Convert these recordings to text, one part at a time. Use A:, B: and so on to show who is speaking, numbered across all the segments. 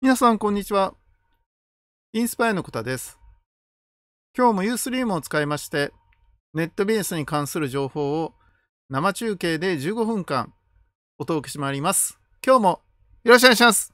A: 皆さん、こんにちは。インスパイアのこたです。今日も Ustream を使いまして、ネットビジネスに関する情報を生中継で15分間お届けしてまいります。今日もよろしくお願いします。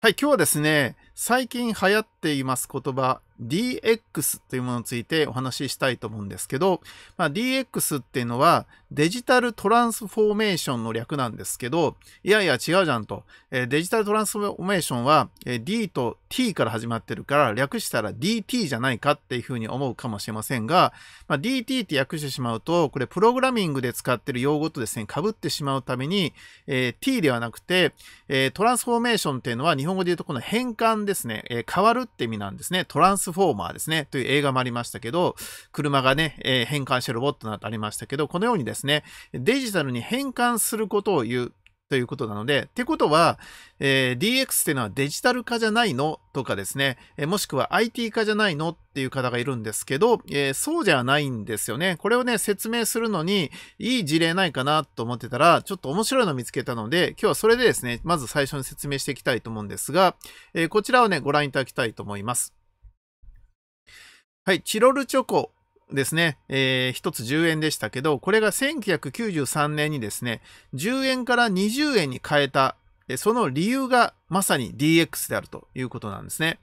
A: はい、今日はですね、最近流行っっています言葉 DX というものについてお話ししたいと思うんですけど、まあ、DX っていうのはデジタルトランスフォーメーションの略なんですけど、いやいや違うじゃんと。えデジタルトランスフォーメーションは D と T から始まってるから略したら DT じゃないかっていうふうに思うかもしれませんが、まあ、DT って訳してしまうと、これプログラミングで使ってる用語とですね、被ってしまうために、え T ではなくて、えトランスフォーメーションっていうのは日本語で言うとこの変換ですね、え変わるって意味なんですね。トランスフォーマーですね。という映画もありましたけど、車がね、えー、変換してロボットなどありましたけど、このようにですね、デジタルに変換することを言うということなので、ってことは、えー、DX っていうのはデジタル化じゃないのとかですね、えー、もしくは IT 化じゃないのっていう方がいるんですけど、えー、そうじゃないんですよね。これをね、説明するのに、いい事例ないかなと思ってたら、ちょっと面白いの見つけたので、今日はそれでですね、まず最初に説明していきたいと思うんですが、えこちらをね、ご覧いただきたいと思います。はい、チロルチョコですね、えー、1つ10円でしたけど、これが1993年にですね、10円から20円に変えたその理由がまさに DX であるということなんですね。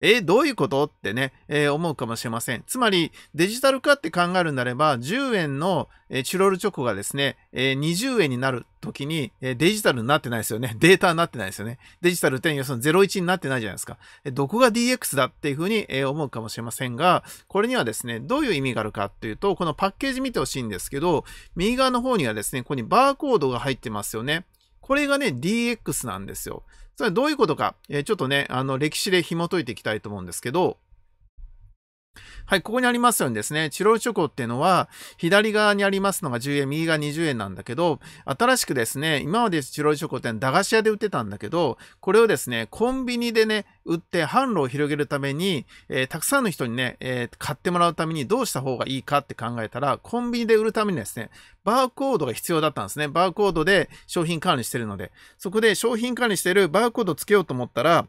A: えー、どういうことってね、えー、思うかもしれません。つまり、デジタル化って考えるんだれば、10円の、えチュロルチョコがですね、え20円になるときに、えデジタルになってないですよね。データになってないですよね。デジタルって要するに01になってないじゃないですか。えどこが DX だっていうふうに、え思うかもしれませんが、これにはですね、どういう意味があるかっていうと、このパッケージ見てほしいんですけど、右側の方にはですね、ここにバーコードが入ってますよね。これがね、DX なんですよ。それはどういうことか、えー、ちょっとね、あの、歴史で紐解いていきたいと思うんですけど、はい、ここにありますようにですね、チロルチョコっていうのは、左側にありますのが10円、右が20円なんだけど、新しくですね、今までチロルチョコって駄菓子屋で売ってたんだけど、これをですね、コンビニでね、売って販路を広げるために、えー、たくさんの人にね、えー、買ってもらうためにどうした方がいいかって考えたら、コンビニで売るためにですね、バーコードが必要だったんですね。バーコードで商品管理してるので。そこで商品管理してるバーコードつけようと思ったら、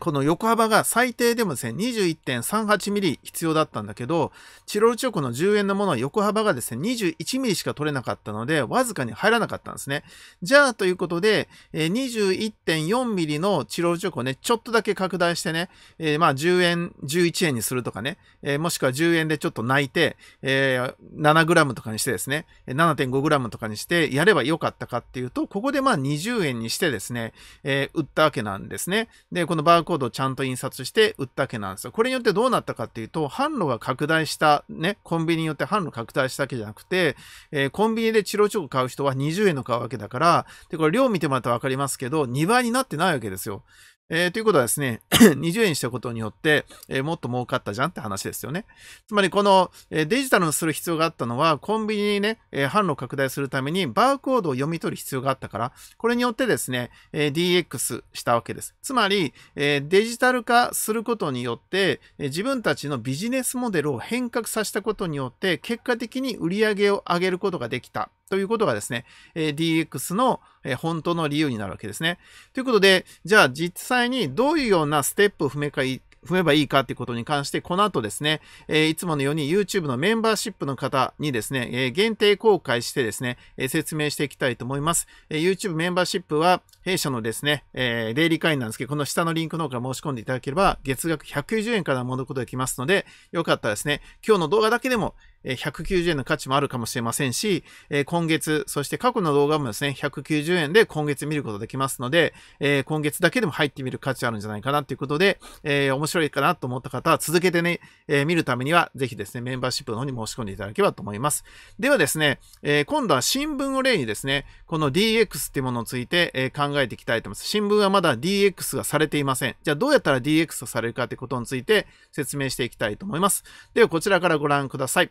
A: この横幅が最低でもですね、21.38ミリ必要だったんだけど、チロルチョコの10円のものは横幅がですね、21ミリしか取れなかったので、わずかに入らなかったんですね。じゃあ、ということで、21.4ミリのチロルチョコをね、ちょっとだけ拡大してね、えー、まあ10円、11円にするとかね、えー、もしくは10円でちょっと泣いて、えー、7グラムとかにしてですね、7.5グラムとかにしてやればよかったかっていうと、ここでまあ20円にしてですね、えー、売ったわけなんですね。で、このバーコードをちゃんと印刷して売ったわけなんですよ。これによってどうなったかっていうと、販路が拡大した、ね、コンビニによって販路拡大したわけじゃなくて、えー、コンビニでチロチョコ買う人は20円の買うわけだから、で、これ量見てもらったらわかりますけど、2倍になってないわけですよ。えー、ということはですね、20 円したことによって、えー、もっと儲かったじゃんって話ですよね。つまりこの、えー、デジタルにする必要があったのは、コンビニにね、え販路拡大するためにバーコードを読み取る必要があったから、これによってですね、え DX したわけです。つまり、えデジタル化することによって、え自分たちのビジネスモデルを変革させたことによって、結果的に売り上げを上げることができた。ということがですね、え DX の、え本当の理由になるわけですね。ということで、じゃあ実際にどういうようなステップを踏めかい踏めばいいかっていうことに関して、この後ですね、えいつものように YouTube のメンバーシップの方にですね、え限定公開してですね、え説明していきたいと思います。え YouTube メンバーシップは、弊社のですね、えー、デイリー会員なんですけど、この下のリンクの方から申し込んでいただければ、月額190円から戻ることができますので、よかったらですね、今日の動画だけでも、190円の価値もあるかもしれませんし、今月、そして過去の動画もですね、190円で今月見ることできますので、今月だけでも入ってみる価値あるんじゃないかなということで、面白いかなと思った方は続けてね、見るためには、ぜひですね、メンバーシップの方に申し込んでいただければと思います。ではですね、今度は新聞を例にですね、この DX っていうものについて考考えていきたいと思います。新聞はまだ DX がされていません。じゃあどうやったら DX がされるかということについて説明していきたいと思います。ではこちらからご覧ください。